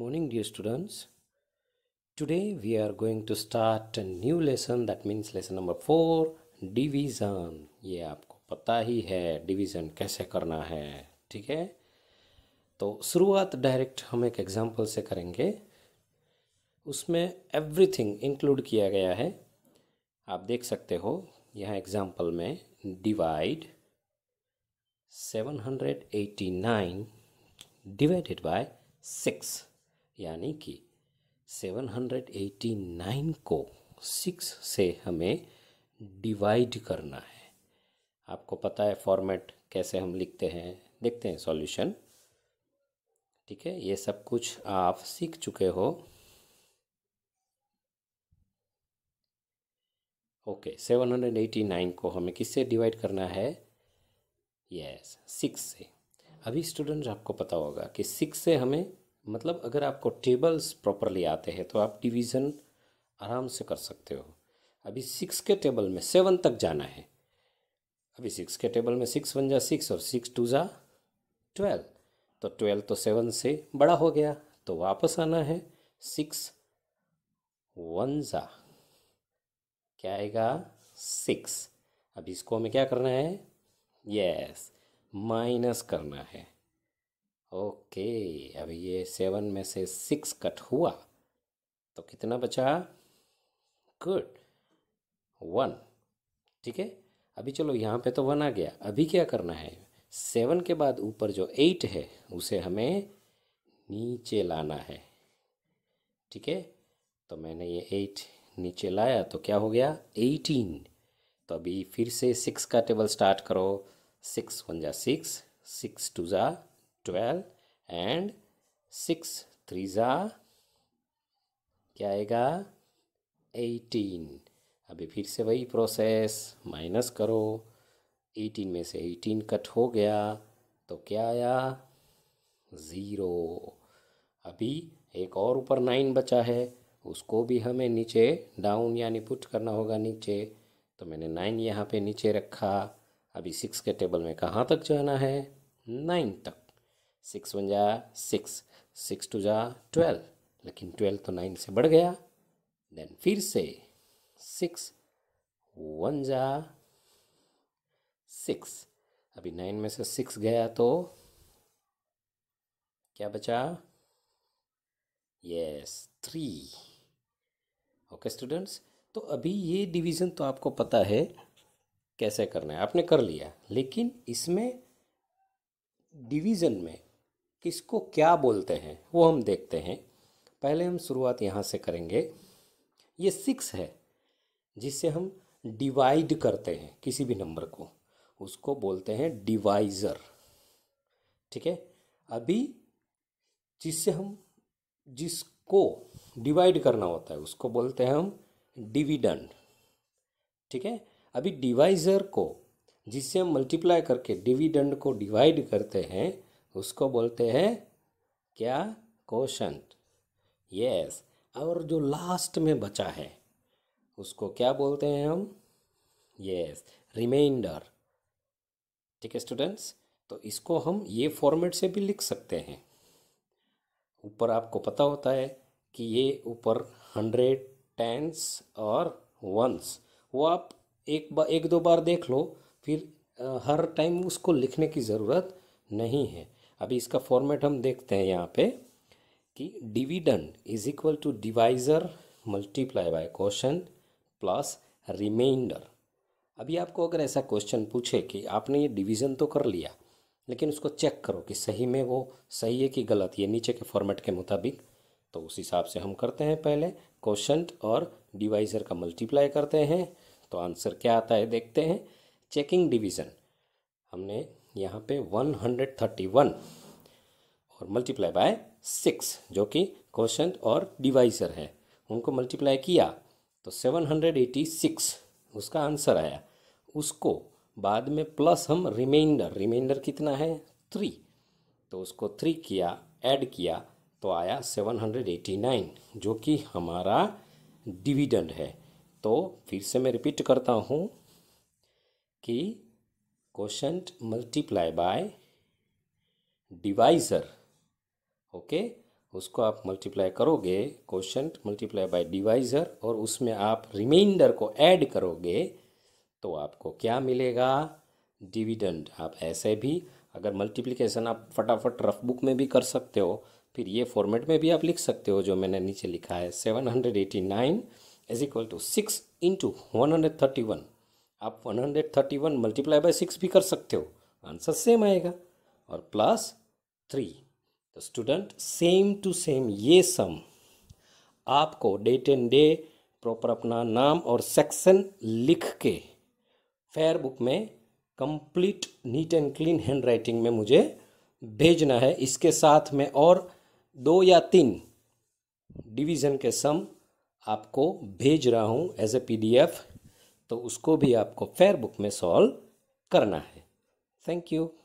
morning dear students today we are going to start a new lesson that means lesson number four division ये आपको पता ही है division कैसे करना है ठीक है तो शुरुआत डायरेक्ट हम एक एग्जाम्पल से करेंगे उसमें एवरीथिंग इंक्लूड किया गया है आप देख सकते हो यहाँ एग्जाम्पल में डिवाइड 789 डिवाइडेड बाय सिक्स यानी कि 789 को 6 से हमें डिवाइड करना है आपको पता है फॉर्मेट कैसे हम लिखते हैं देखते हैं सॉल्यूशन ठीक है ये सब कुछ आप सीख चुके हो okay seven hundred eighty nine को हमें किससे डिवाइड करना है यस yes, सिक्स से अभी स्टूडेंट्स आपको पता होगा कि सिक्स से हमें मतलब अगर आपको टेबल्स प्रॉपरली आते हैं तो आप डिवीज़न आराम से कर सकते हो अभी सिक्स के टेबल में सेवन तक जाना है अभी सिक्स के टेबल में सिक्स वन जा सिक्स और सिक्स टू जा ट्वेल्व तो ट्वेल्व तो सेवन से बड़ा हो गया तो वापस आना है सिक्स वन जा क्या आएगा सिक्स अभी इसको हमें क्या करना है यस yes, माइनस करना है ओके अभी ये सेवन में से सिक्स कट हुआ तो कितना बचा गुड वन ठीक है अभी चलो यहाँ पे तो वन आ गया अभी क्या करना है सेवन के बाद ऊपर जो एट है उसे हमें नीचे लाना है ठीक है तो मैंने ये एट नीचे लाया तो क्या हो गया एटीन तो अभी फिर से सिक्स का टेबल स्टार्ट करो सिक्स वन जा सिक्स सिक्स टू जा ट्वेल्व एंड सिक्स थ्री ज़ा क्या आएगा एटीन अभी फिर से वही प्रोसेस माइनस करो एटीन में से एटीन कट हो गया तो क्या आया ज़ीरो अभी एक और ऊपर नाइन बचा है उसको भी हमें नीचे डाउन यानी पुट करना होगा नीचे तो मैंने नाइन यहाँ पे नीचे रखा अभी सिक्स के टेबल में कहाँ तक जाना है नाइन तक सिक्स वन जा सिक्स सिक्स टू जा ट्वेल्व लेकिन ट्वेल्व तो नाइन से बढ़ गया देन फिर से सिक्स वन जा सिक्स अभी नाइन में से सिक्स गया तो क्या बचा यस थ्री ओके स्टूडेंट्स तो अभी ये डिवीज़न तो आपको पता है कैसे करना है आपने कर लिया लेकिन इसमें डिवीज़न में किसको क्या बोलते हैं वो हम देखते हैं पहले हम शुरुआत यहाँ से करेंगे ये सिक्स है जिससे हम डिवाइड करते हैं किसी भी नंबर को उसको बोलते हैं डिवाइज़र ठीक है अभी जिससे हम जिसको डिवाइड करना होता है उसको बोलते हैं हम डिविडेंड ठीक है अभी डिवाइज़र को जिससे हम मल्टीप्लाई करके डिविडेंड को डिवाइड करते हैं उसको बोलते हैं क्या कोशंट यस और जो लास्ट में बचा है उसको क्या बोलते हैं हम यस रिमाइंडर ठीक है स्टूडेंट्स तो इसको हम ये फॉर्मेट से भी लिख सकते हैं ऊपर आपको पता होता है कि ये ऊपर हंड्रेड टेंस और वंस वो आप एक बार एक दो बार देख लो फिर हर टाइम उसको लिखने की ज़रूरत नहीं है अभी इसका फॉर्मेट हम देखते हैं यहाँ पे कि dividend is equal to divisor multiply by question plus remainder अभी आपको अगर ऐसा क्वेश्चन पूछे कि आपने ये डिवीज़न तो कर लिया लेकिन उसको चेक करो कि सही में वो सही है कि गलत ये नीचे के फॉर्मेट के मुताबिक तो उस हिसाब से हम करते हैं पहले क्वेश्चन और डिवाइजर का मल्टीप्लाई करते हैं तो आंसर क्या आता है देखते हैं चेकिंग डिवीज़न हमने यहाँ पे 131 और मल्टीप्लाई बाय सिक्स जो कि क्वेश्चन और डिवाइसर है उनको मल्टीप्लाई किया तो सेवन हंड्रेड एटी सिक्स उसका आंसर आया उसको बाद में प्लस हम रिमाइंडर रिमाइंडर कितना है थ्री तो उसको थ्री किया ऐड किया तो आया सेवन हंड्रेड एटी नाइन जो कि हमारा डिविडेंड है तो फिर से मैं रिपीट करता हूँ कि question multiply by divisor okay उसको आप मल्टीप्लाई करोगे क्वेश्चन मल्टीप्लाई बाय डिवाइजर और उसमें आप रिमाइंडर को ऐड करोगे तो आपको क्या मिलेगा डिविडेंड आप ऐसे भी अगर मल्टीप्लिकेशन आप फटाफट रफ बुक में भी कर सकते हो फिर ये फॉर्मेट में भी आप लिख सकते हो जो मैंने नीचे लिखा है seven hundred eighty nine is equal to six into one hundred thirty one आप one hundred thirty one multiply by six भी कर सकते हो आंसर सेम आएगा और प्लस थ्री तो स्टूडेंट सेम टू सेम ये सम आपको डेट एंड डे प्रॉपर अपना नाम और सेक्शन लिख के फेयर बुक में complete neat and clean handwriting में मुझे भेजना है इसके साथ में और दो या तीन डिवीज़न के सम आपको भेज रहा हूँ एज ए पी तो उसको भी आपको फेयर बुक में सॉल्व करना है थैंक यू